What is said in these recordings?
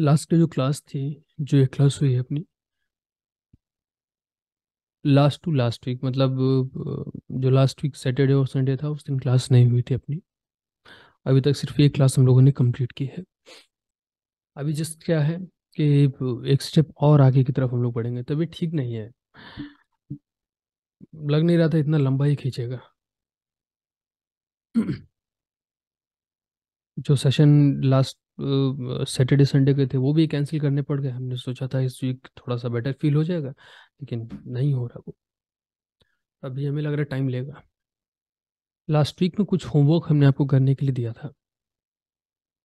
Last जो class थी जो ये क्लास हुई है अपनी लास्ट टू लास्ट वीक मतलब जो लास्ट वीक सैटरडे और संडे था उस दिन क्लास नहीं हुई थी अपनी अभी तक सिर्फ ये क्लास हम लोगों ने कंप्लीट की है अभी जस्ट क्या है कि एक स्टेप और आगे की तरफ हम लोग बढ़ेंगे तभी ठीक नहीं है लग नहीं रहा था इतना लंबा ही खींचेगा जो सेशन लास्ट सैटरडे संडे के थे वो भी कैंसिल करने पड़ गए हमने सोचा था इस वीक थोड़ा सा बेटर फील हो जाएगा लेकिन नहीं हो रहा वो अभी हमें लग रहा है टाइम लेगा लास्ट वीक में कुछ होमवर्क हमने आपको करने के लिए दिया था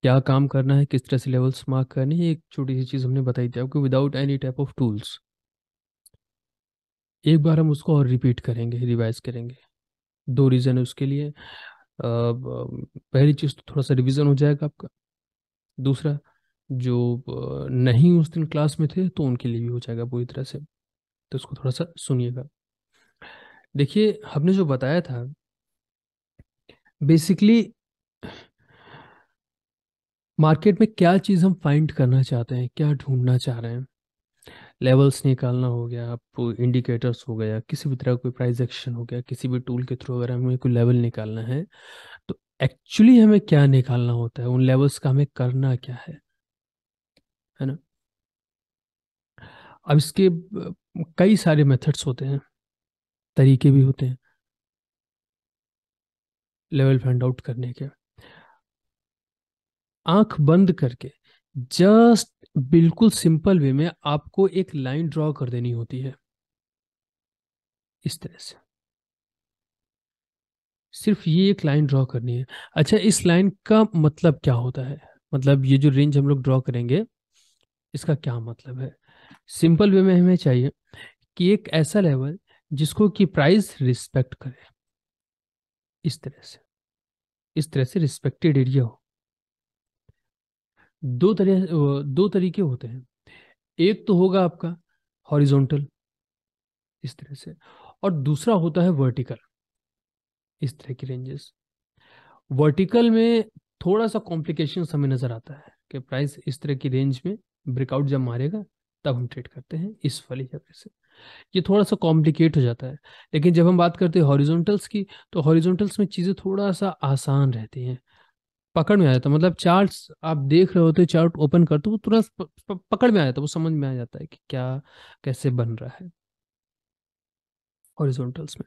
क्या काम करना है किस तरह से लेवल्स मार्क करनी है एक छोटी सी चीज़ हमने बताई थी आपको without any type of tools एक बार हम उसको और रिपीट करेंगे रिवाइज करेंगे दो रीज़न है उसके लिए पहली चीज़ तो थोड़ा सा रिवीजन हो जाएगा आपका दूसरा जो नहीं उस दिन क्लास में थे तो उनके लिए भी हो जाएगा पूरी तरह से तो उसको थोड़ा सा सुनिएगा देखिए हमने जो बताया था बेसिकली मार्केट में क्या चीज़ हम फाइंड करना चाहते हैं क्या ढूंढना चाह रहे हैं लेवल्स निकालना हो गया आपको इंडिकेटर्स हो गया किसी भी तरह कोई प्राइस एक्शन हो गया किसी भी टूल के थ्रू अगर हमें कोई लेवल निकालना है एक्चुअली हमें क्या निकालना होता है उन लेवल्स का हमें करना क्या है है ना अब इसके कई सारे मेथड्स होते हैं तरीके भी होते हैं लेवल फाइंड आउट करने के आंख बंद करके जस्ट बिल्कुल सिंपल वे में आपको एक लाइन ड्रॉ कर देनी होती है इस तरह से सिर्फ ये एक लाइन ड्रॉ करनी है अच्छा इस लाइन का मतलब क्या होता है मतलब ये जो रेंज हम लोग ड्रॉ करेंगे इसका क्या मतलब है सिंपल वे में हमें चाहिए कि एक ऐसा लेवल जिसको कि प्राइस रिस्पेक्ट करे इस तरह से इस तरह से रिस्पेक्टेड एरिया हो दो तरह दो तरीके होते हैं एक तो होगा आपका हॉरिजॉन्टल इस तरह से और दूसरा होता है वर्टिकल इस तरह की रेंजेस वर्टिकल में थोड़ा सा कॉम्प्लिकेशन हमें नज़र आता है कि प्राइस इस तरह की रेंज में ब्रेकआउट जब मारेगा तब हम ट्रेड करते हैं इस वाली जगह से ये थोड़ा सा कॉम्प्लिकेट हो जाता है लेकिन जब हम बात करते हैं हॉरिजॉन्टल्स की तो हॉरिजॉन्टल्स में चीज़ें थोड़ा सा आसान रहती हैं पकड़ में आ जाता है मतलब चार्ट्स आप देख रहे होते चार्ट ओपन करते हो तुरंत पकड़ में आ जाता है वो समझ में आ जाता है कि क्या कैसे बन रहा है हॉरिजॉन्टल्स में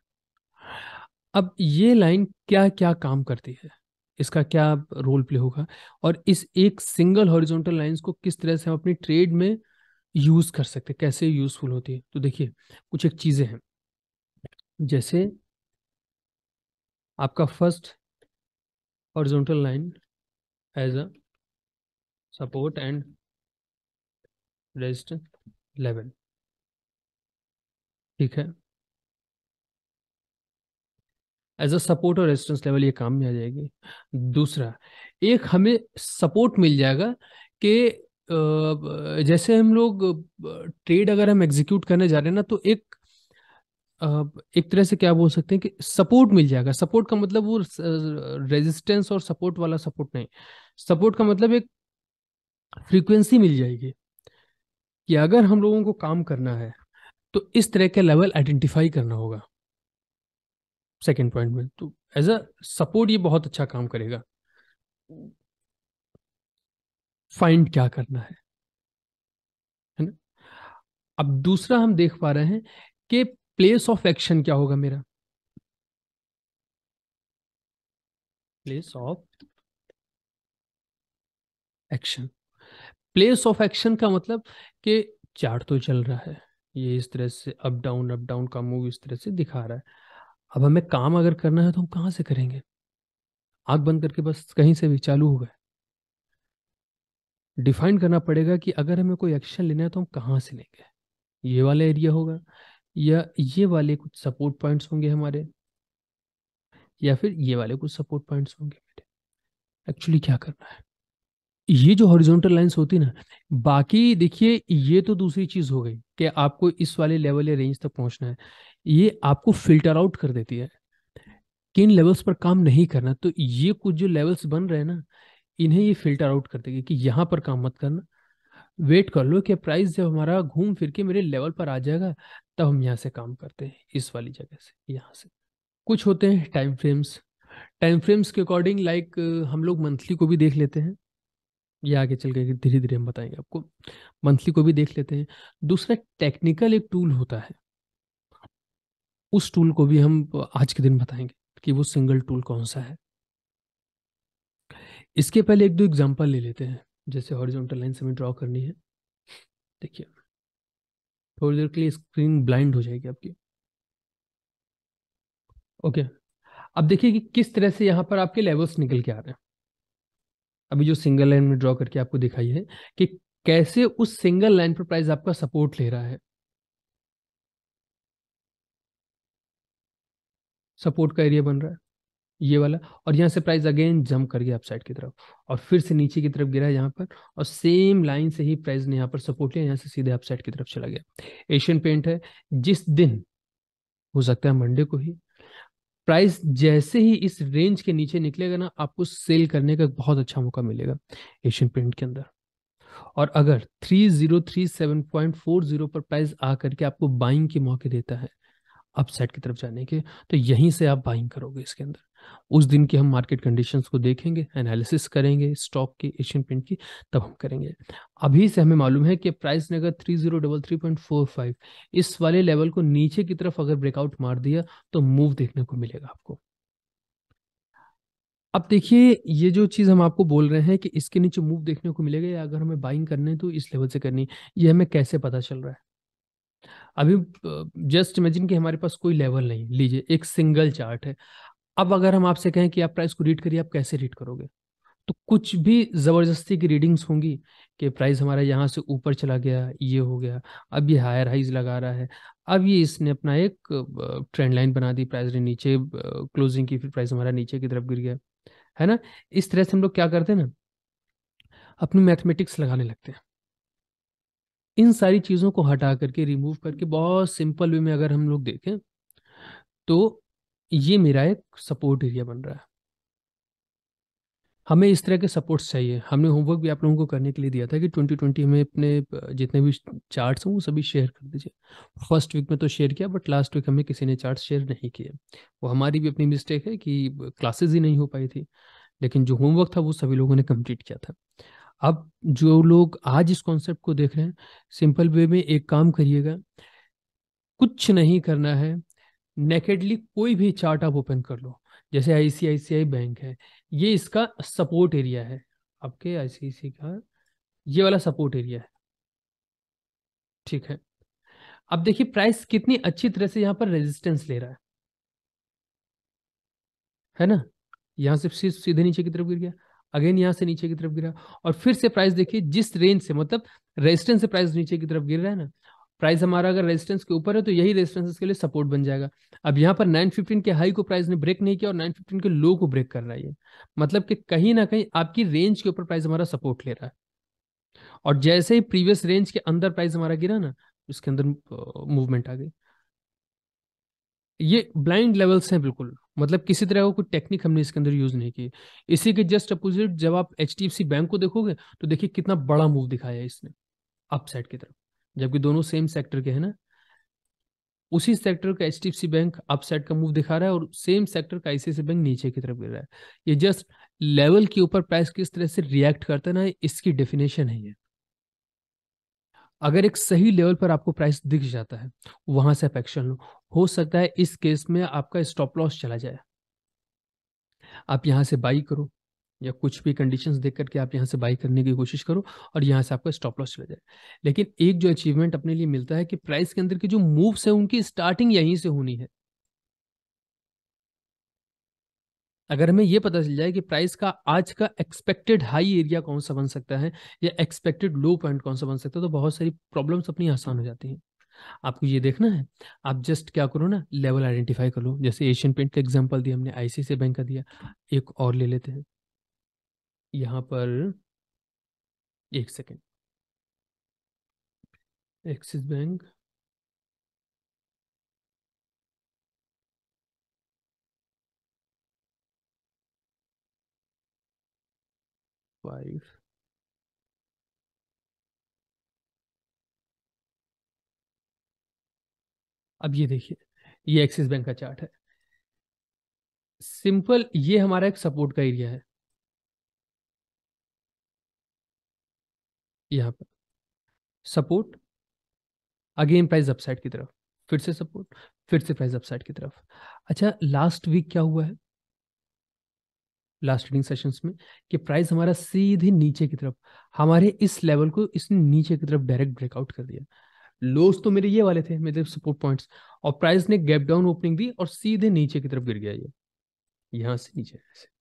अब ये लाइन क्या क्या काम करती है इसका क्या रोल प्ले होगा और इस एक सिंगल हॉरिजॉन्टल लाइंस को किस तरह से हम अपनी ट्रेड में यूज कर सकते हैं कैसे यूजफुल होती है तो देखिए कुछ एक चीजें हैं जैसे आपका first horizontal line as a support and resistance level ठीक है एज अ सपोर्ट और रेजिस्टेंस लेवल ये काम में आ जाएगी दूसरा एक हमें सपोर्ट मिल जाएगा कि जैसे हम लोग ट्रेड अगर हम एग्जीक्यूट करने जा रहे हैं ना तो एक एक तरह से क्या बोल सकते हैं कि सपोर्ट मिल जाएगा सपोर्ट का मतलब वो रेजिस्टेंस और सपोर्ट वाला सपोर्ट नहीं सपोर्ट का मतलब एक फ्रीक्वेंसी मिल जाएगी कि अगर हम लोगों को काम करना है तो इस तरह के लेवल आइडेंटिफाई करना होगा सेकेंड पॉइंट में तो एज अ सपोर्ट ये बहुत अच्छा काम करेगा फाइंड क्या करना है है ना अब दूसरा हम देख पा रहे हैं कि प्लेस ऑफ एक्शन क्या होगा मेरा place of action place of action का मतलब कि चार्ट तो चल रहा है ये इस तरह से अप डाउन अप डाउन का मूव इस तरह से दिखा रहा है अब हमें काम अगर करना है तो हम कहाँ से करेंगे आग बंद करके बस कहीं से भी चालू हो गए डिफाइन करना पड़ेगा कि अगर हमें कोई एक्शन लेना है तो हम कहाँ से लेंगे ये वाला एरिया होगा या ये वाले कुछ सपोर्ट पॉइंट्स होंगे हमारे या फिर ये वाले कुछ सपोर्ट पॉइंट्स होंगे मेरे एक्चुअली क्या करना है ये जो हॉरिजॉन्टल लाइंस होती ना बाकी देखिए ये तो दूसरी चीज हो गई कि आपको इस वाले लेवल या रेंज तक पहुंचना है ये आपको फिल्टर आउट कर देती है किन लेवल्स पर काम नहीं करना तो ये कुछ जो लेवल्स बन रहे हैं ना इन्हें ये फिल्टर आउट कर देगी कि यहाँ पर काम मत करना वेट कर लो कि प्राइस जब हमारा घूम फिर के मेरे लेवल पर आ जाएगा तब हम यहाँ से काम करते हैं इस वाली जगह से यहाँ से कुछ होते हैं टाइम फ्रेम्स टाइम फ्रेम्स के अकॉर्डिंग लाइक हम लोग मंथली को भी देख लेते हैं ये आगे चल के धीरे धीरे हम बताएंगे आपको मंथली को भी देख लेते हैं दूसरा टेक्निकल एक टूल होता है उस टूल को भी हम आज के दिन बताएंगे कि वो सिंगल टूल कौन सा है इसके पहले एक दो एग्जांपल ले लेते हैं जैसे हॉरिजॉन्टल लाइन से हमें ड्रॉ करनी है देखिए थोड़ी देर के लिए स्क्रीन ब्लाइंड हो जाएगी आपकी ओके अब देखिए कि किस तरह से यहाँ पर आपके लेवल्स निकल के आ रहे हैं अभी जो सिंगल लाइन में ड्रॉ करके आपको दिखाई है कि कैसे उस सिंगल लाइन पर प्राइस आपका सपोर्ट ले रहा है सपोर्ट का एरिया बन रहा है ये वाला और यहाँ से प्राइस अगेन जंप कर गया अपसाइड की तरफ और फिर से नीचे की तरफ गिरा यहाँ पर और सेम लाइन से ही प्राइस ने यहाँ पर सपोर्ट लिया यहाँ से सीधे अपसाइड की तरफ चला गया एशियन पेंट है जिस दिन हो सकता है मंडे को ही प्राइस जैसे ही इस रेंज के नीचे निकलेगा ना आपको सेल करने का बहुत अच्छा मौका मिलेगा एशियन पेंट के अंदर और अगर 3037.40 पर प्राइस आकर के आपको बाइंग के मौके देता है अपसाइड की तरफ जाने के तो यहीं से आप बाइंग करोगे इसके अंदर उस दिन की हम मार्केट कंडीशंस को देखेंगे एनालिसिस करेंगे स्टॉक की एशियन पेंट की तब हम करेंगे अभी से हमें मालूम है कि प्राइस ने अगर three zero double three point four five इस वाले लेवल को नीचे की तरफ अगर ब्रेकआउट मार दिया तो मूव देखने को मिलेगा आपको अब देखिए ये जो चीज़ हम आपको बोल रहे हैं कि इसके नीचे मूव देखने को मिलेगा या अगर हमें बाइंग करने तो इस लेवल से करनी ये हमें कैसे पता चल रहा है अभी जस्ट इमेजिन कि हमारे पास कोई लेवल नहीं लीजिए एक सिंगल चार्ट है अब अगर हम आपसे कहें कि आप प्राइस को रीड करिए आप कैसे रीड करोगे तो कुछ भी ज़बरदस्ती की रीडिंग्स होंगी कि प्राइस हमारा यहाँ से ऊपर चला गया ये हो गया अब ये हायर हाइज लगा रहा है अब ये इसने अपना एक ट्रेंड लाइन बना दी प्राइस ने नीचे क्लोजिंग की फिर प्राइस हमारा नीचे की तरफ गिर गया है ना इस तरह से हम लोग क्या करते हैं ना अपनी मैथमेटिक्स लगाने लगते हैं इन सारी चीज़ों को हटा करके रिमूव करके बहुत सिंपल वे में अगर हम लोग देखें तो ये मेरा एक सपोर्ट एरिया बन रहा है हमें इस तरह के सपोर्ट्स चाहिए हमने होमवर्क भी आप लोगों को करने के लिए दिया था कि 2020 हमें अपने जितने भी चार्ट्स हैं वो सभी शेयर कर दीजिए फर्स्ट वीक में तो शेयर किया बट लास्ट वीक हमें किसी ने चार्ट शेयर नहीं किए वो हमारी भी अपनी मिस्टेक है कि क्लासेज ही नहीं हो पाई थी लेकिन जो होमवर्क था वो सभी लोगों ने कंप्लीट किया था अब जो लोग आज इस कॉन्सेप्ट को देख रहे हैं सिंपल वे में एक काम करिएगा कुछ नहीं करना है नेकेडली कोई भी चार्ट आप ओपन कर लो जैसे आईसीआईसीआई बैंक है ये इसका सपोर्ट एरिया है आपके आईसीआईसी का ये वाला सपोर्ट एरिया है ठीक है अब देखिए प्राइस कितनी अच्छी तरह से यहां पर रेजिस्टेंस ले रहा है है ना यहां से सीधे नीचे की तरफ गिर गया अगेन यहाँ से नीचे की तरफ गिरा और फिर से प्राइस देखिए जिस रेंज से मतलब रेजिस्टेंस से प्राइस नीचे की तरफ गिर रहा है ना प्राइस हमारा अगर रेजिस्टेंस के ऊपर है तो यही रेजिस्टेंस के लिए सपोर्ट बन जाएगा अब यहाँ पर 915 के हाई को प्राइस ने ब्रेक नहीं किया और 915 के लो को ब्रेक कर रहा है मतलब कि कहीं ना कहीं आपकी रेंज के ऊपर प्राइस हमारा सपोर्ट ले रहा है और जैसे ही प्रीवियस रेंज के अंदर प्राइस हमारा गिरा ना उसके अंदर मूवमेंट आ गई ये ब्लाइंड लेवल्स हैं बिल्कुल मतलब किसी तरह का कोई टेक्निक हमने इसके अंदर यूज नहीं की इसी के जस्ट अपोजिट जब आप एच बैंक को देखोगे तो देखिए कितना बड़ा मूव दिखाया है इसने अपसाइड की तरफ जबकि दोनों सेम सेक्टर के हैं ना उसी सेक्टर का एच बैंक अपसाइड का मूव दिखा रहा है और सेम सेक्टर का आईसीआईसी बैंक नीचे की तरफ गिर रहा है ये जस्ट लेवल के ऊपर प्राइस किस तरह से रिएक्ट करता है ना इसकी डेफिनेशन है ये अगर एक सही लेवल पर आपको प्राइस दिख जाता है वहां से आप एक्शन लो हो सकता है इस केस में आपका स्टॉप लॉस चला जाए आप यहां से बाई करो या कुछ भी कंडीशंस देख करके आप यहां से बाई करने की कोशिश करो और यहां से आपका स्टॉप लॉस चला जाए लेकिन एक जो अचीवमेंट अपने लिए मिलता है कि प्राइस के अंदर के जो मूव्स है उनकी स्टार्टिंग यहीं से होनी है अगर हमें यह पता चल जाए कि प्राइस का आज का एक्सपेक्टेड हाई एरिया कौन सा बन सकता है या एक्सपेक्टेड लो पॉइंट कौन सा बन सकता है तो बहुत सारी प्रॉब्लम्स अपनी आसान हो जाती हैं आपको ये देखना है आप जस्ट क्या करो ना लेवल आइडेंटिफाई कर लो जैसे एशियन पेंट का एग्जाम्पल दिया हमने आईसीआईसी बैंक का दिया एक और ले लेते हैं यहाँ पर एक सेकेंड एक्सिस बैंक फाइव अब ये देखिए ये एक्सिस बैंक का चार्ट है सिंपल ये हमारा एक सपोर्ट का एरिया है यहां पर सपोर्ट अगेन प्राइस अपसाइड की तरफ फिर से सपोर्ट फिर से प्राइस अपसाइड की तरफ अच्छा लास्ट वीक क्या हुआ है लास्ट ट्रेडिंग सेशंस में कि प्राइस हमारा सीधे नीचे की तरफ हमारे इस लेवल को इसने नीचे की तरफ डायरेक्ट ब्रेकआउट कर दिया लोस तो मेरे ये वाले थे मेरे सपोर्ट पॉइंट्स और प्राइस ने गैप डाउन ओपनिंग दी और सीधे नीचे की तरफ गिर गया ये यहां से नीचे ऐसे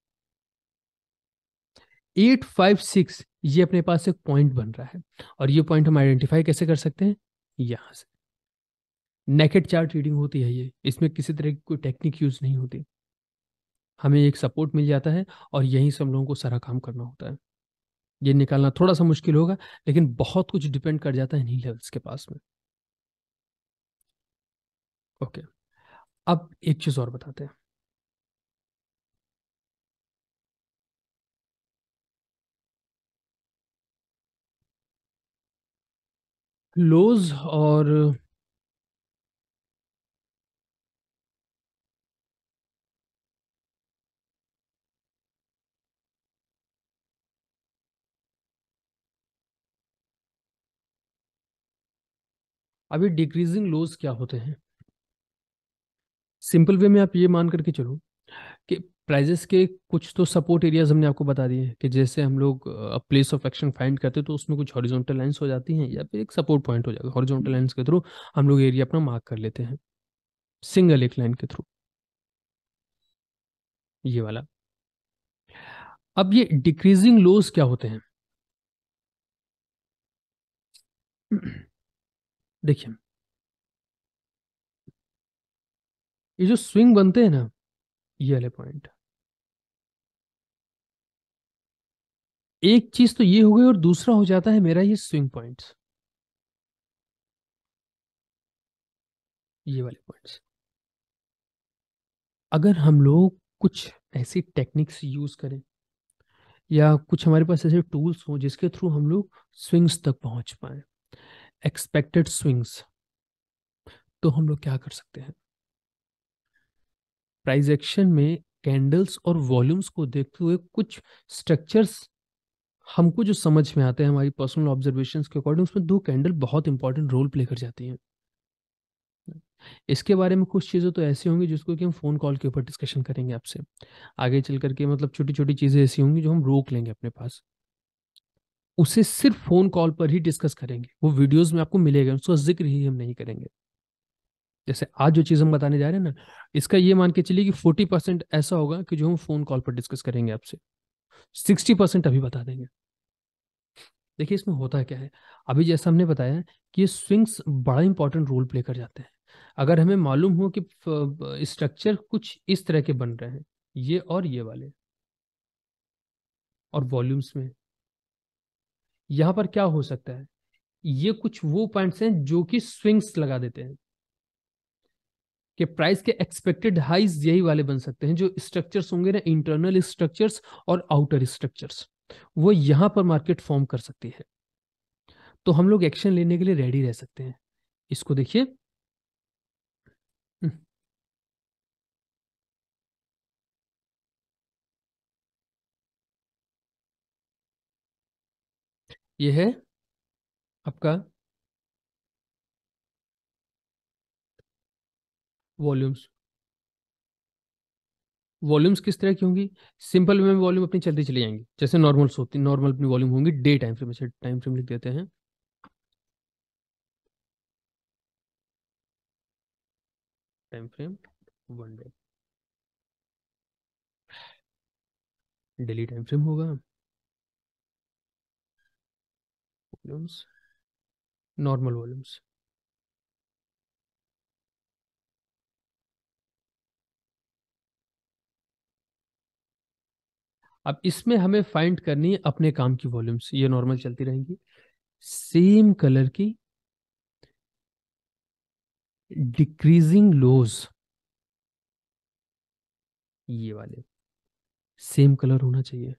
एट फाइव सिक्स ये अपने पास एक पॉइंट बन रहा है और ये पॉइंट हम आइडेंटिफाई कैसे कर सकते हैं यहां से नेकेट चार्ट रीडिंग होती है ये इसमें किसी तरह की कोई टेक्निक यूज नहीं होती हमें एक सपोर्ट मिल जाता है और यहीं से हम लोगों को सारा काम करना होता है ये निकालना थोड़ा सा मुश्किल होगा लेकिन बहुत कुछ डिपेंड कर जाता है इन्हीं लेवल्स के पास में ओके अब एक चीज और बताते हैं लोज और अभी डिक्रीजिंग लोज क्या होते हैं सिंपल वे में आप ये मान करके चलो कि प्राइजेस के कुछ तो सपोर्ट एरियाज हमने आपको बता दिए कि जैसे हम लोग प्लेस ऑफ एक्शन फाइंड करते हैं तो उसमें कुछ हॉरिजॉन्टल लाइंस हो जाती हैं या फिर एक सपोर्ट पॉइंट हो जाएगा हॉरिजॉन्टल लाइंस के थ्रू हम लोग एरिया अपना मार्क कर लेते हैं सिंगल एक लाइन के थ्रू ये वाला अब ये डिक्रीजिंग लोस क्या होते हैं देखिए ये जो स्विंग बनते हैं ना ये वाले पॉइंट एक चीज तो ये हो गई और दूसरा हो जाता है मेरा ये स्विंग पॉइंट्स ये वाले पॉइंट्स अगर हम लोग कुछ ऐसी टेक्निक्स यूज करें या कुछ हमारे पास ऐसे टूल्स हो जिसके थ्रू हम लोग स्विंग्स तक पहुंच पाए एक्सपेक्टेड स्विंग्स तो हम लोग क्या कर सकते हैं प्राइस एक्शन में कैंडल्स और वॉल्यूम्स को देखते हुए कुछ स्ट्रक्चर्स हमको जो समझ में आते हैं हमारी पर्सनल ऑब्जर्वेशन के अकॉर्डिंग उसमें दो कैंडल बहुत इंपॉर्टेंट रोल प्ले कर जाती हैं इसके बारे में कुछ चीज़ें तो ऐसी होंगी जिसको कि हम फ़ोन कॉल के ऊपर डिस्कशन करेंगे आपसे आगे चल करके मतलब छोटी छोटी चीज़ें ऐसी होंगी जो हम रोक लेंगे अपने पास उसे सिर्फ फोन कॉल पर ही डिस्कस करेंगे वो वीडियोस में आपको मिलेगा उसका जिक्र ही हम नहीं करेंगे जैसे आज जो चीज़ हम बताने जा रहे हैं ना इसका ये मान के चलिए कि फोर्टी परसेंट ऐसा होगा कि जो हम फोन कॉल पर डिस्कस करेंगे आपसे सिक्सटी परसेंट अभी बता देंगे देखिए इसमें होता क्या है अभी जैसा हमने बताया कि ये स्विंग्स बड़ा इंपॉर्टेंट रोल प्ले कर जाते हैं अगर हमें मालूम हो कि स्ट्रक्चर कुछ इस तरह के बन रहे हैं ये और ये वाले और वॉल्यूम्स में यहां पर क्या हो सकता है ये कुछ वो पॉइंट्स हैं जो कि स्विंग्स लगा देते हैं कि प्राइस के एक्सपेक्टेड हाइज यही वाले बन सकते हैं जो स्ट्रक्चर्स होंगे ना इंटरनल स्ट्रक्चर्स और आउटर स्ट्रक्चर्स वो यहां पर मार्केट फॉर्म कर सकती है तो हम लोग एक्शन लेने के लिए रेडी रह सकते हैं इसको देखिए ये है आपका वॉल्यूम्स वॉल्यूम्स किस तरह की होंगी सिंपल वे में वॉल्यूम अपनी चलती चली जाएंगी जैसे नॉर्मल होती नॉर्मल अपनी वॉल्यूम होंगी डे टाइम फ्रेम से टाइम फ्रेम लिख देते हैं time frame one day daily time frame होगा volumes नॉर्मल वॉल्यूम्स अब इसमें हमें फाइंड करनी है अपने काम की वॉल्यूम्स ये नॉर्मल चलती रहेंगी सेम कलर की डिक्रीजिंग लोज ये वाले सेम कलर होना चाहिए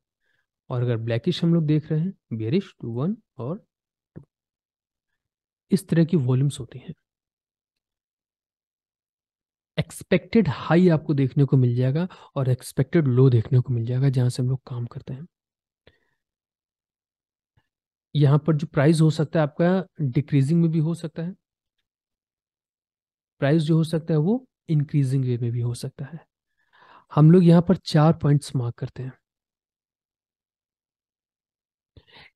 और अगर ब्लैकिश हम लोग देख रहे हैं बेरिश टू वन और इस तरह की वॉल्यूम्स होती हैं एक्सपेक्टेड हाई आपको देखने को मिल जाएगा और एक्सपेक्टेड लो देखने को मिल जाएगा जहां से हम लोग काम करते हैं यहां पर जो प्राइस हो सकता है आपका डिक्रीजिंग में भी हो सकता है प्राइस जो हो सकता है वो इंक्रीजिंग वे में भी हो सकता है हम लोग यहां पर चार पॉइंट्स मार्क करते हैं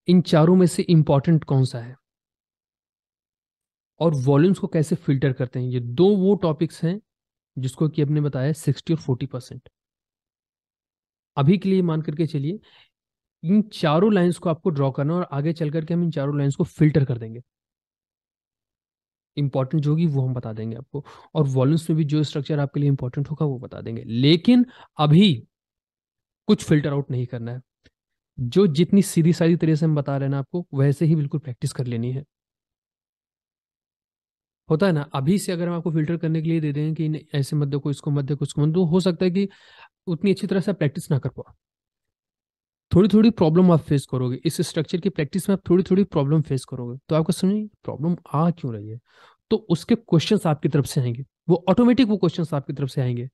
इन चारों में से इंपॉर्टेंट कौन सा है और वॉल्यूम्स को कैसे फिल्टर करते हैं ये दो वो टॉपिक्स हैं जिसको कि आपने बताया सिक्सटी और फोर्टी परसेंट अभी के लिए मान करके चलिए इन चारों लाइंस को आपको ड्रॉ करना और आगे चल करके हम इन चारों लाइंस को फिल्टर कर देंगे इंपॉर्टेंट जो होगी वो हम बता देंगे आपको और वॉल्यूम्स में भी जो स्ट्रक्चर आपके लिए इंपॉर्टेंट होगा वो बता देंगे लेकिन अभी कुछ फिल्टर आउट नहीं करना है जो जितनी सीधी सारी तरह से हम बता रहे हैं ना आपको वैसे ही बिल्कुल प्रैक्टिस कर लेनी है होता है ना अभी से अगर हम आपको फिल्टर करने के लिए दे देंगे कि ऐसे मध्य को इसको मध्य को इसको मध्य हो सकता है कि उतनी अच्छी तरह से प्रैक्टिस ना कर पाओ थोड़ी थोड़ी प्रॉब्लम आप फेस करोगे इस स्ट्रक्चर की प्रैक्टिस में आप थोड़ी थोड़ी प्रॉब्लम फेस करोगे तो आपको समझ प्रॉब्लम आ क्यों रही है तो उसके क्वेश्चन आपकी तरफ से आएंगे वो ऑटोमेटिक वो क्वेश्चन आपकी तरफ से आएंगे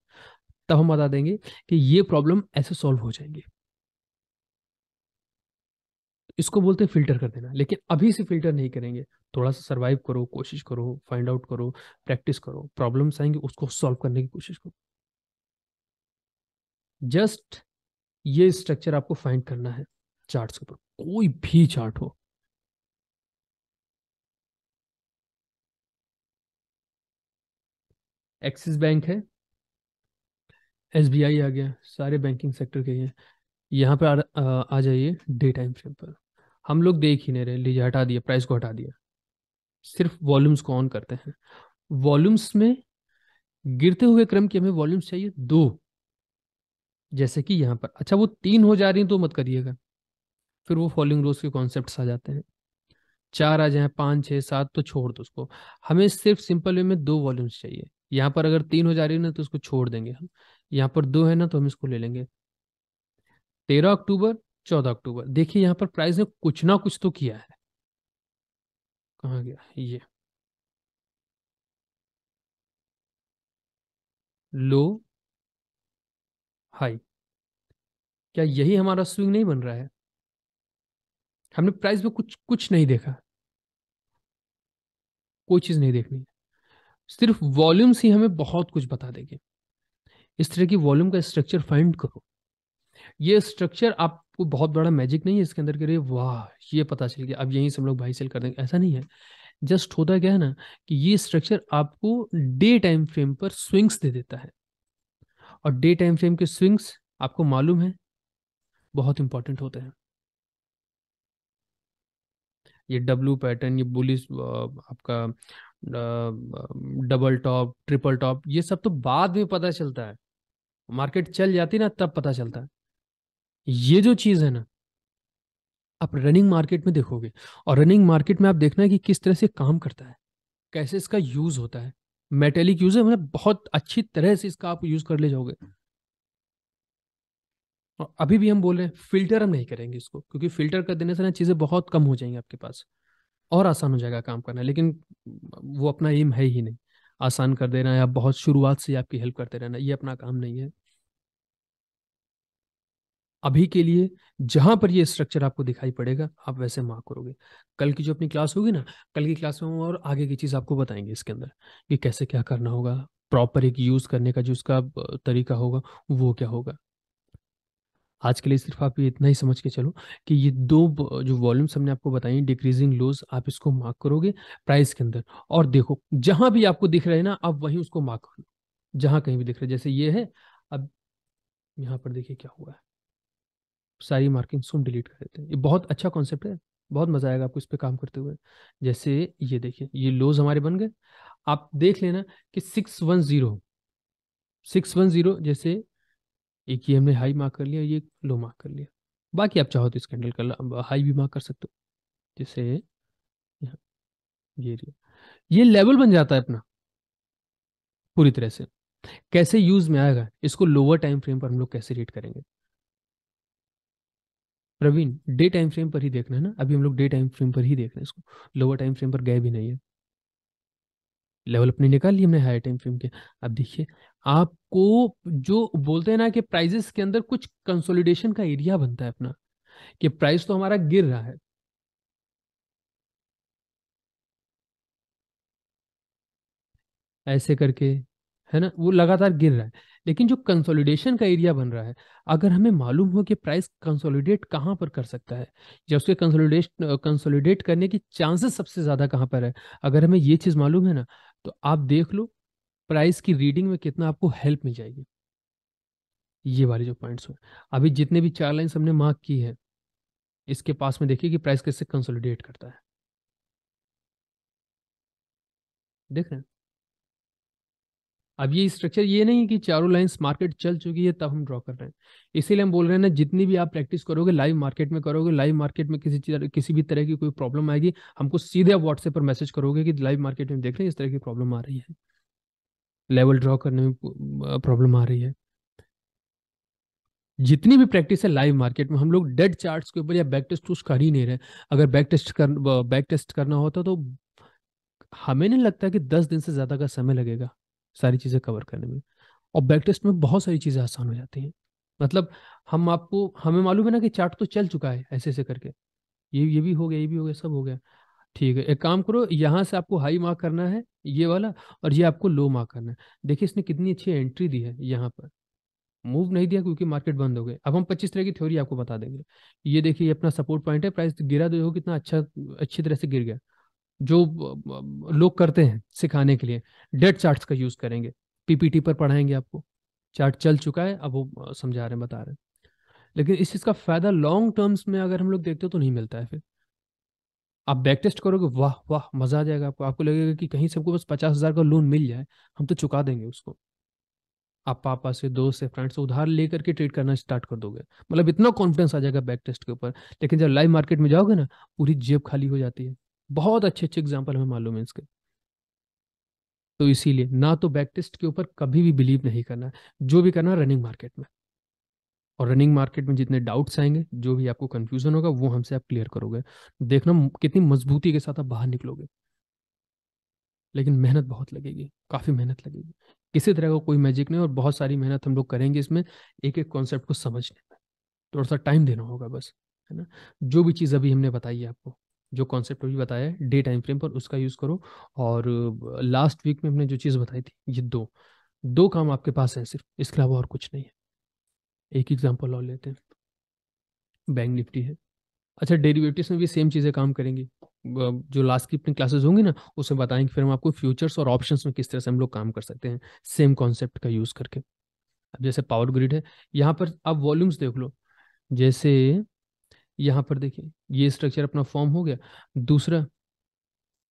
तब हम बता देंगे कि ये प्रॉब्लम ऐसे सॉल्व हो जाएंगे इसको बोलते हैं फिल्टर कर देना लेकिन अभी से फिल्टर नहीं करेंगे थोड़ा सा सर्वाइव करो कोशिश करो फाइंड आउट करो प्रैक्टिस करो प्रॉब्लम्स आएंगे उसको सॉल्व करने की कोशिश करो जस्ट ये स्ट्रक्चर आपको फाइंड करना है चार्ट के ऊपर कोई भी चार्ट हो एक्सिस बैंक है एस आ गया सारे बैंकिंग सेक्टर के हैं यहाँ पर आ, आ जाइए डे टाइम फ्रेम पर हम लोग देख ही नहीं रहे लीजिए हटा दिया प्राइस को हटा दिया सिर्फ वॉल्यूम्स को ऑन करते हैं वॉल्यूम्स में गिरते हुए क्रम की हमें वॉल्यूम्स चाहिए दो जैसे कि यहाँ पर अच्छा वो तीन हो जा रही है तो मत करिएगा फिर वो फॉलोइंग रोज के कॉन्सेप्ट आ जाते हैं चार आ जाए पाँच छः सात तो छोड़ दो उसको हमें सिर्फ सिंपल वे में दो वॉल्यूम्स चाहिए यहाँ पर अगर तीन हो जा रही है ना तो उसको छोड़ देंगे हम यहाँ पर दो है ना तो हम इसको ले लेंगे तेरह अक्टूबर चौदह अक्टूबर देखिए यहाँ पर प्राइस ने कुछ ना कुछ तो किया है कहा गया ये लो हाई क्या यही हमारा स्विंग नहीं बन रहा है हमने प्राइस में कुछ कुछ नहीं देखा कोई चीज नहीं देखनी सिर्फ वॉल्यूम से हमें बहुत कुछ बता देंगे इस तरह की वॉल्यूम का स्ट्रक्चर फाइंड करो ये स्ट्रक्चर आप कोई बहुत बड़ा मैजिक नहीं है इसके अंदर के लिए वाह ये पता चल गया अब यहीं से हम लोग भाई सेल कर देंगे ऐसा नहीं है जस्ट होता क्या है ना कि ये स्ट्रक्चर आपको डे टाइम फ्रेम पर स्विंग्स दे देता है और डे टाइम फ्रेम के स्विंग्स आपको मालूम है बहुत इंपॉर्टेंट होते हैं ये डब्लू पैटर्न ये बुलिस आपका डबल टॉप ट्रिपल टॉप ये सब तो बाद में पता चलता है मार्केट चल जाती ना तब पता चलता है ये जो चीज़ है ना आप रनिंग मार्केट में देखोगे और रनिंग मार्केट में आप देखना है कि किस तरह से काम करता है कैसे इसका यूज़ होता है मेटेलिक यूज़ है मतलब बहुत अच्छी तरह से इसका आप यूज़ कर ले जाओगे और अभी भी हम बोल रहे हैं फिल्टर हम नहीं करेंगे इसको क्योंकि फिल्टर कर देने से ना चीज़ें बहुत कम हो जाएंगी आपके पास और आसान हो जाएगा काम करना लेकिन वो अपना एम है ही नहीं आसान कर देना या बहुत शुरुआत से आपकी हेल्प करते रहना ये अपना काम नहीं है अभी के लिए जहां पर ये स्ट्रक्चर आपको दिखाई पड़ेगा आप वैसे मार्क करोगे कल की जो अपनी क्लास होगी ना कल की क्लास में हम और आगे की चीज़ आपको बताएंगे इसके अंदर कि कैसे क्या करना होगा प्रॉपर एक यूज़ करने का जो उसका तरीका होगा वो क्या होगा आज के लिए सिर्फ आप ये इतना ही समझ के चलो कि ये दो जो वॉल्यूम्स हमने आपको बताई डिक्रीजिंग लोज आप इसको मार्क करोगे प्राइस के अंदर और देखो जहां भी आपको दिख रहे हैं ना आप वहीं उसको मार्क करो जहां कहीं भी दिख रहे जैसे ये है अब यहाँ पर देखिए क्या हुआ है सारी मार्किंग्स को हम डिलीट कर देते हैं ये बहुत अच्छा कॉन्सेप्ट है बहुत मजा आएगा आपको इस पर काम करते हुए जैसे ये देखिए ये लोज हमारे बन गए आप देख लेना कि six one zero six one zero जैसे एक ये हमने हाई मार्क कर लिया ये लो मार्क कर लिया बाकी आप चाहो तो इस कैंडल का हाई भी मार्क कर सकते हो जैसे ये रहा ये लेवल बन जाता है अपना पूरी तरह से कैसे यूज में आएगा इसको लोअर टाइम फ्रेम पर हम लोग कैसे रीड करेंगे प्रवीण डे टाइम फ्रेम पर ही देखना है ना अभी हम लोग डे टाइम फ्रेम पर ही देख रहे हैं इसको लोअर टाइम फ्रेम पर गए भी नहीं है लेवल अपने निकाल लिए हमने हाई टाइम फ्रेम के अब देखिए आपको जो बोलते हैं ना कि प्राइजेस के अंदर कुछ कंसोलिडेशन का एरिया बनता है अपना कि प्राइस तो हमारा गिर रहा है ऐसे करके है ना वो लगातार गिर रहा है लेकिन जो कंसोलिडेशन का एरिया बन रहा है अगर हमें मालूम हो कि प्राइस कंसोलिडेट कहाँ पर कर सकता है या उसके कंसोलिडेट कंसोलिडेट करने की चांसेस सबसे ज़्यादा कहाँ पर है अगर हमें ये चीज़ मालूम है ना तो आप देख लो प्राइस की रीडिंग में कितना आपको हेल्प मिल जाएगी ये वाले जो पॉइंट्स हुए अभी जितने भी चार लाइन्स हमने मार्क की है इसके पास में देखिए कि प्राइस कैसे कंसोलिडेट करता है देख रहे हैं अब ये स्ट्रक्चर ये नहीं कि चारों लाइन्स मार्केट चल चुकी है तब हम ड्रॉ कर रहे हैं इसीलिए हम बोल रहे हैं ना जितनी भी आप प्रैक्टिस करोगे लाइव मार्केट में करोगे लाइव मार्केट में किसी चीज किसी भी तरह की कोई प्रॉब्लम आएगी हमको सीधे आप व्हाट्सएप पर मैसेज करोगे कि लाइव मार्केट में देख रहे हैं इस तरह की प्रॉब्लम आ रही है लेवल ड्रॉ करने में प्रॉब्लम आ रही है जितनी भी प्रैक्टिस है लाइव मार्केट में हम लोग डेड चार्ट्स के ऊपर या बैक टेस्ट कुछ कर ही नहीं रहे अगर बैक टेस्ट कर बैक टेस्ट करना होता तो हमें नहीं लगता कि दस दिन से ज्यादा का समय लगेगा सारी चीज़ें कवर करने में और बैक टेस्ट में बहुत सारी चीज़ें आसान हो जाती हैं मतलब हम आपको हमें मालूम है ना कि चार्ट तो चल चुका है ऐसे ऐसे करके ये ये भी हो गया ये भी हो गया सब हो गया ठीक है एक काम करो यहाँ से आपको हाई मार्क करना है ये वाला और ये आपको लो मार्क करना है देखिए इसने कितनी अच्छी एंट्री दी है यहाँ पर मूव नहीं दिया क्योंकि मार्केट बंद हो गए अब हम पच्चीस तरह की थ्योरी आपको बता देंगे ये देखिए अपना सपोर्ट पॉइंट है प्राइस गिरा तो देखो कितना अच्छा अच्छी तरह से गिर गया जो लोग करते हैं सिखाने के लिए डेट चार्ट्स का यूज करेंगे पीपीटी पर पढ़ाएंगे आपको चार्ट चल चुका है अब वो समझा रहे हैं बता रहे हैं लेकिन इस चीज़ का फायदा लॉन्ग टर्म्स में अगर हम लोग देखते हो तो नहीं मिलता है फिर आप बैक टेस्ट करोगे वाह वाह मजा आ जाएगा आपको आपको लगेगा कि कहीं से हमको बस पचास हज़ार का लोन मिल जाए हम तो चुका देंगे उसको आप पापा से दोस्त से फ्रेंड से उधार लेकर के ट्रेड करना स्टार्ट कर दोगे मतलब इतना कॉन्फिडेंस आ जाएगा बैक टेस्ट के ऊपर लेकिन जब लाइव मार्केट में जाओगे ना पूरी जेब खाली हो जाती है बहुत अच्छे अच्छे एग्जाम्पल हमें मालूम है इसके तो इसीलिए ना तो बैक टेस्ट के ऊपर कभी भी बिलीव नहीं करना जो भी करना रनिंग मार्केट में और रनिंग मार्केट में जितने डाउट्स आएंगे जो भी आपको कंफ्यूजन होगा वो हमसे आप क्लियर करोगे देखना कितनी मजबूती के साथ आप बाहर निकलोगे लेकिन मेहनत बहुत लगेगी काफ़ी मेहनत लगेगी किसी तरह का कोई मैजिक नहीं और बहुत सारी मेहनत हम लोग करेंगे इसमें एक एक कॉन्सेप्ट को समझने में थोड़ा सा टाइम देना होगा बस है ना जो भी चीज़ अभी हमने बताई है आपको जो कॉन्सेप्ट अभी बताया है डे टाइम फ्रेम पर उसका यूज़ करो और लास्ट वीक में हमने जो चीज़ बताई थी ये दो दो काम आपके पास हैं सिर्फ इसके अलावा और कुछ नहीं है एक एग्जाम्पल और लेते हैं बैंक निफ्टी है अच्छा डेरिवेटिव्स में भी सेम चीज़ें काम करेंगी जो लास्ट की अपनी क्लासेस होंगी ना उसमें बताएंगे फिर हम आपको फ्यूचर्स और ऑप्शंस में किस तरह से हम लोग काम कर सकते हैं सेम कॉन्सेप्ट का यूज़ करके अब जैसे पावर ग्रिड है यहाँ पर आप वॉल्यूम्स देख लो जैसे यहाँ पर देखिए ये स्ट्रक्चर अपना फॉर्म हो गया दूसरा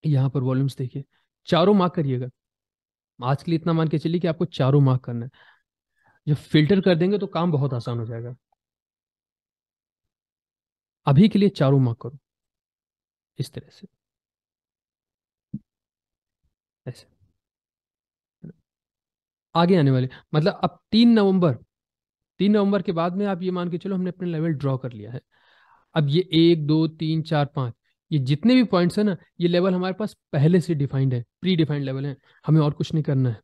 यहाँ पर वॉल्यूम्स देखिए चारों मार्क करिएगा आज के लिए इतना मान के चलिए कि आपको चारों मार्क करना है जब फिल्टर कर देंगे तो काम बहुत आसान हो जाएगा अभी के लिए चारों मार्क करो इस तरह से ऐसे आगे आने वाले मतलब अब तीन नवंबर तीन नवंबर के बाद में आप ये मान के चलो हमने अपने लेवल ड्रॉ कर लिया है अब ये एक दो तीन चार पाँच ये जितने भी पॉइंट्स हैं ना ये लेवल हमारे पास पहले से डिफाइंड है प्री डिफाइंड लेवल है हमें और कुछ नहीं करना है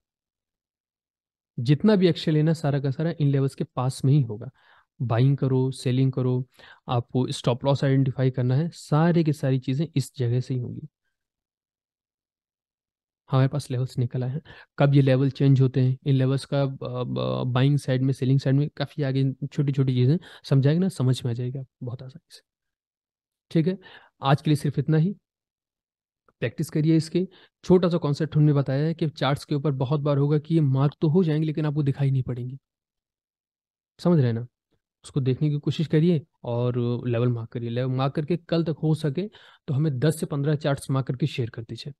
जितना भी एक्शन लेना सारा का सारा इन लेवल्स के पास में ही होगा बाइंग करो सेलिंग करो आपको स्टॉप लॉस आइडेंटिफाई करना है सारे की सारी चीज़ें इस जगह से ही होंगी हमारे पास लेवल्स निकल आए हैं कब ये लेवल चेंज होते हैं इन लेवल्स का बाइंग साइड में सेलिंग साइड में काफ़ी आगे छोटी छोटी चीज़ें समझाएंगे ना समझ में आ जाएगा बहुत आसानी से ठीक है आज के लिए सिर्फ इतना ही प्रैक्टिस करिए इसके छोटा सा कॉन्सेप्ट हमने बताया है कि चार्ट्स के ऊपर बहुत बार होगा कि ये मार्क तो हो जाएंगे लेकिन आपको दिखाई नहीं पड़ेंगे समझ रहे ना उसको देखने की कोशिश करिए और लेवल मार्क करिए लेवल मार्क करके कल तक हो सके तो हमें 10 से 15 चार्ट्स मार्क करके शेयर कर दीजिए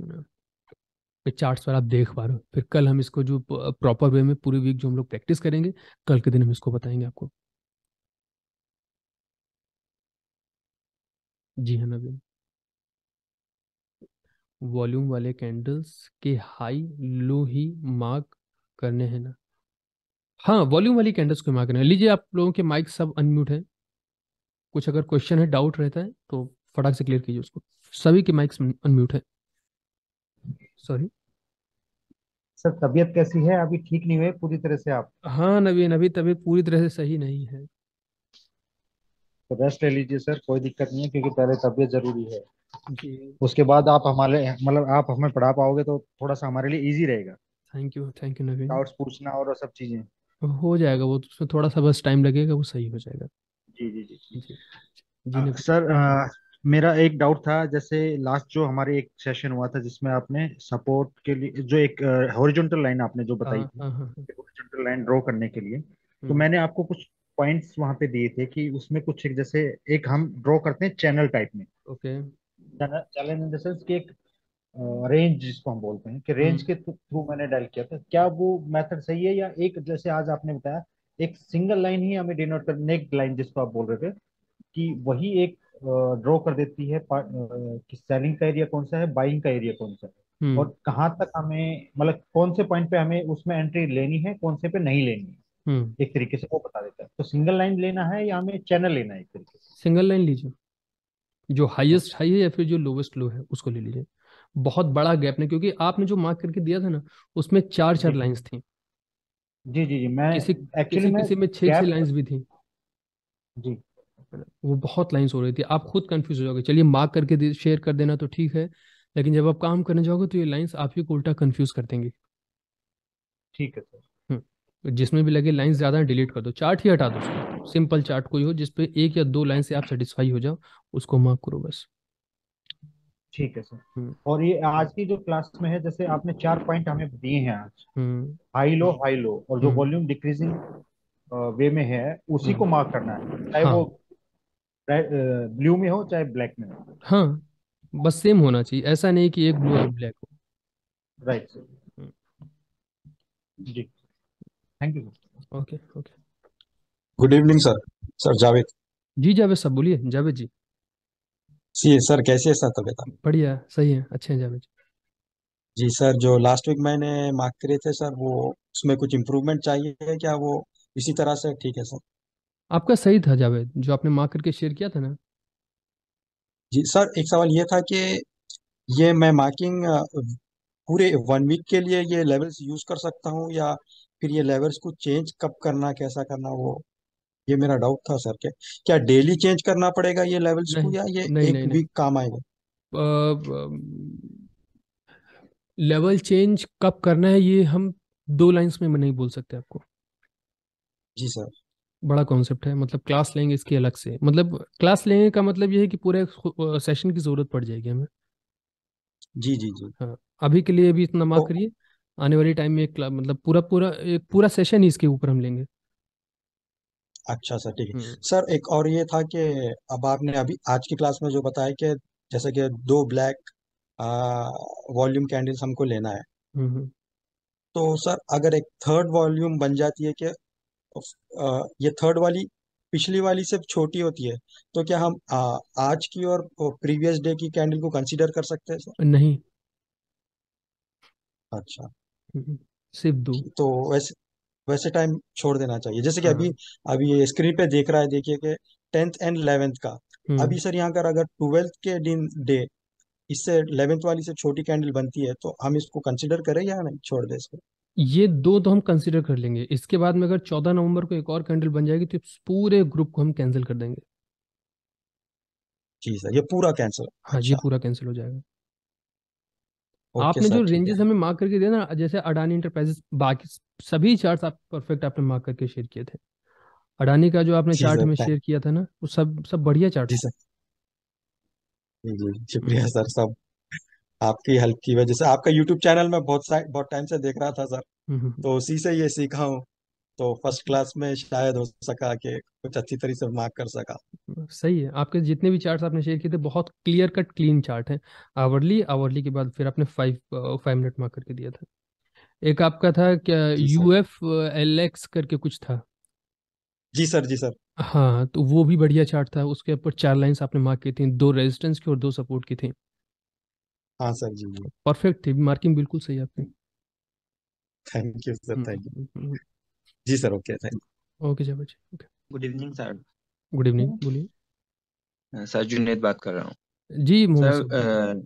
ये चार्ट्स पर आप देख पा रहे हो फिर कल हम इसको जो प्रॉपर वे में पूरी वीक जो हम लोग प्रैक्टिस करेंगे कल के दिन हम इसको बताएंगे आपको जी हाँ नवीन वॉल्यूम वाले कैंडल्स के हाई लो ही मार्क करने हैं ना हाँ वॉल्यूम वाली कैंडल्स को मार्क करना लीजिए आप लोगों के माइक सब अनम्यूट है कुछ अगर क्वेश्चन है डाउट रहता है तो फटाक से क्लियर कीजिए उसको सभी के माइक्स अनम्यूट है सॉरी सर तबीयत कैसी है अभी ठीक नहीं हुए पूरी तरह से आप हाँ नवीन अभी तबीयत पूरी तरह से सही नहीं है तो रेस्ट ले लीजिए सर कोई दिक्कत नहीं है क्योंकि पहले तबीयत जरूरी है जी उसके बाद आप हमारे मतलब आप हमें पढ़ा पाओगे तो थोड़ा सा हमारे लिए इजी रहेगा thank you thank you Naveen doubts पूछना और सब चीजें हो जाएगा वो तो उसमें थोड़ा सा बस टाइम लगेगा वो सही हो जाएगा जी जी जी जी, जी, जी, जी, जी, जी, जी, जी, जी सर आ, मेरा एक डाउट था जैसे लास्ट जो हमारे एक सेशन हुआ था जिसमें आपने सपोर्ट के लिए जो एक हॉरिजॉन्टल लाइन आपने जो बताई हॉरिजॉन्टल लाइन ड्रॉ करने के लिए तो हम्म। मैंने आपको कुछ पॉइंट्स वहां पे दिए थे कि उसमें कुछ एक जैसे एक हम ड्रॉ करते हैं चैनल टाइप में okay channel in the sense कि एक रेंज जिसको हम बोलते हैं कि रेंज हम्म। के थ्रू मैंने डायल किया था क्या वो मेथड सही है या एक जैसे आज आपने बताया एक सिंगल लाइन ही हमें डिनोट कर नेक्स्ट लाइन जिसको आप बोल रहे थे कि वही एक ड्रॉ कर देती है कि सेलिंग का एरिया कौन सा है बाइंग का एरिया कौन सा है हम्म। और कहाँ तक हमें मतलब कौन से पॉइंट पे हमें उसमें एंट्री लेनी है कौन से पे नहीं लेनी है हम्म। एक तरीके से वो बता देता है तो सिंगल लाइन लेना है या हमें चैनल लेना है एक तरीके से सिंगल लाइन लीजिए जो हाईएस्ट अच्छा। हाई है या फिर जो लोवेस्ट लो है उसको ले लीजिए बहुत बड़ा गैप ने क्योंकि आपने जो मार्क करके दिया था ना उसमें चार चार लाइंस थी जी जी जी मैं किसी किसी, किसी में छह छह लाइंस भी थी जी वो बहुत लाइन्स हो रही थी आप खुद कंफ्यूज हो जाओगे चलिए मार्क करके शेयर कर देना तो ठीक है लेकिन जब आप काम करने जाओगे तो ये लाइन्स ही को उल्टा कन्फ्यूज कर देंगे ठीक है सर हम्म, तो जिसमें भी लगे लाइंस ज़्यादा डिलीट कर दो चार्ट ही हटा दो उसको सिंपल चार्ट कोई हो जिसपे एक या दो लाइन से आप सेटिस्फाई हो जाओ उसको मार्क करो बस ठीक है सर हम्म। और ये आज की जो क्लास में है जैसे आपने चार पॉइंट हमें दिए हैं आज हाई लो हाई लो और जो वॉल्यूम डिक्रीजिंग वे में है उसी हम्म। को मार्क करना है चाहे हाँ। वो ब्लू uh, में हो चाहे ब्लैक में हो हाँ बस सेम होना चाहिए ऐसा नहीं कि एक ब्लू और ब्लैक हो right sir ji thank you okay okay good evening sir sir Javed ji Javed sir बोलिए जावेद जी सी सर कैसे है सर तबियत बढ़िया सही है अच्छे हैं जावेद जी जी सर जो लास्ट वीक मैंने मार्क करे थे सर वो उसमें कुछ इम्प्रूवमेंट चाहिए क्या वो इसी तरह से ठीक है सर आपका सही था जावेद जो आपने मार्क करके शेयर किया था ना जी सर एक सवाल ये था कि ये मैं मार्किंग पूरे वन वीक के लिए ये लेवल्स यूज कर सकता हूँ या फिर ये लेवल्स को चेंज कब करना कैसा करना वो ये मेरा डाउट था सर के क्या डेली चेंज करना पड़ेगा ये लेवल्स को या ये नहीं एक नहीं वीक काम आएगा लेवल चेंज कब करना है ये हम दो लाइंस में नहीं बोल सकते आपको जी सर बड़ा कॉन्सेप्ट है मतलब क्लास लेंगे इसकी अलग से मतलब क्लास लेंगे का मतलब ये है कि पूरे सेशन की जरूरत पड़ जाएगी हमें जी जी जी हाँ अभी के लिए भी इतना माफ तो करिए आने वाले टाइम में एक मतलब पूरा पूरा एक पूरा सेशन ही इसके ऊपर हम लेंगे अच्छा सर ठीक है हम्म। सर एक और ये था कि अब आपने अभी आज की क्लास में जो बताया कि जैसे कि दो ब्लैक वॉल्यूम कैंडल्स हमको लेना है हम्म, हम्म। तो सर अगर एक थर्ड वॉल्यूम बन जाती है कि आ, ये थर्ड वाली पिछली वाली से छोटी होती है तो क्या हम आ, आज की और प्रीवियस डे की कैंडल को कंसीडर कर सकते हैं सर नहीं अच्छा हम्म, सिर्फ दो तो वैसे वैसे टाइम छोड़ देना चाहिए जैसे कि हाँ। अभी हाँ। अभी ये स्क्रीन पे देख रहा है देखिए कि टेंथ एंड इलेवेंथ का हम्म। अभी सर यहाँ का अगर ट्वेल्थ के दिन डे इससे इलेवेंथ वाली से छोटी कैंडल बनती है तो हम इसको कंसिडर करें या नहीं छोड़ दे इसको ये दो तो हम कंसिडर कर लेंगे इसके बाद में अगर चौदह नवंबर को एक और कैंडल बन जाएगी तो पूरे ग्रुप को हम कैंसिल कर देंगे जी सर ये पूरा कैंसिल हाँ जी अच्छा। पूरा कैंसिल हो जाएगा आपने जो रेंजेस हमें मार्क करके दिया ना जैसे अडानी इंटरप्राइजेस बाकी सभी चार्ट्स आप परफेक्ट आपने मार्क करके शेयर किए थे अडानी का जो आपने चार्ट हमें शेयर किया था ना वो सब सब बढ़िया चार्ट जी सर जी शुक्रिया सर सब आपकी हेल्प की वजह से आपका यूट्यूब चैनल में बहुत बहुत टाइम से देख रहा था सर हम्म, हम्म। तो उसी से ये सीखा हूँ तो फर्स्ट क्लास में शायद हो सका कि कुछ अच्छी तरीके से मार्क कर सका सही है आपके जितने भी चार्ट्स आपने शेयर किए थे बहुत क्लियर कट क्लीन चार्ट हैं आवरली आवरली के बाद फिर आपने फाइव फाइव मिनट मार्क करके दिया था एक आपका था क्या यू एफ एल एक्स करके कुछ था जी सर जी सर हाँ तो वो भी बढ़िया चार्ट था उसके ऊपर चार लाइंस आपने मार्क की थी दो रेजिस्टेंस की और दो सपोर्ट की थी हाँ सर जी जी परफेक्ट थी मार्किंग बिल्कुल सही है आपकी thank you sir hmm, thank you hmm, hmm. जी sir okay thank you okay जब जी okay good evening sir good evening बोलिए सर जुनेद बात कर रहा हूँ जी सर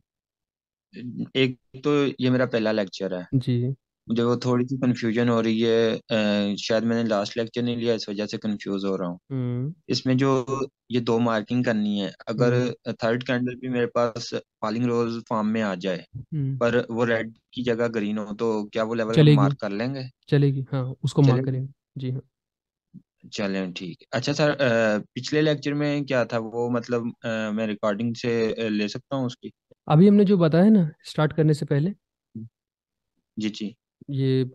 एक तो ये मेरा पहला लेक्चर है जी मुझे वो थोड़ी सी कंफ्यूजन हो रही है शायद मैंने लास्ट लेक्चर नहीं लिया इस वजह से कंफ्यूज हो रहा हूँ हम्म। इसमें जो ये दो मार्किंग करनी है अगर थर्ड हम्म। कैंडल भी मेरे पास फॉलिंग रोज फॉर्म में आ जाए हम्म। पर वो रेड की जगह ग्रीन हो तो क्या वो लेवल चलेगी मार्क कर लेंगे चलेगी हाँ उसको चले... मार्क करेंगे जी हाँ चले ठीक अच्छा सर पिछले लेक्चर में क्या था वो मतलब मैं रिकॉर्डिंग से ले सकता हूँ उसकी अभी हमने जो बताया ना स्टार्ट करने से पहले जी जी ये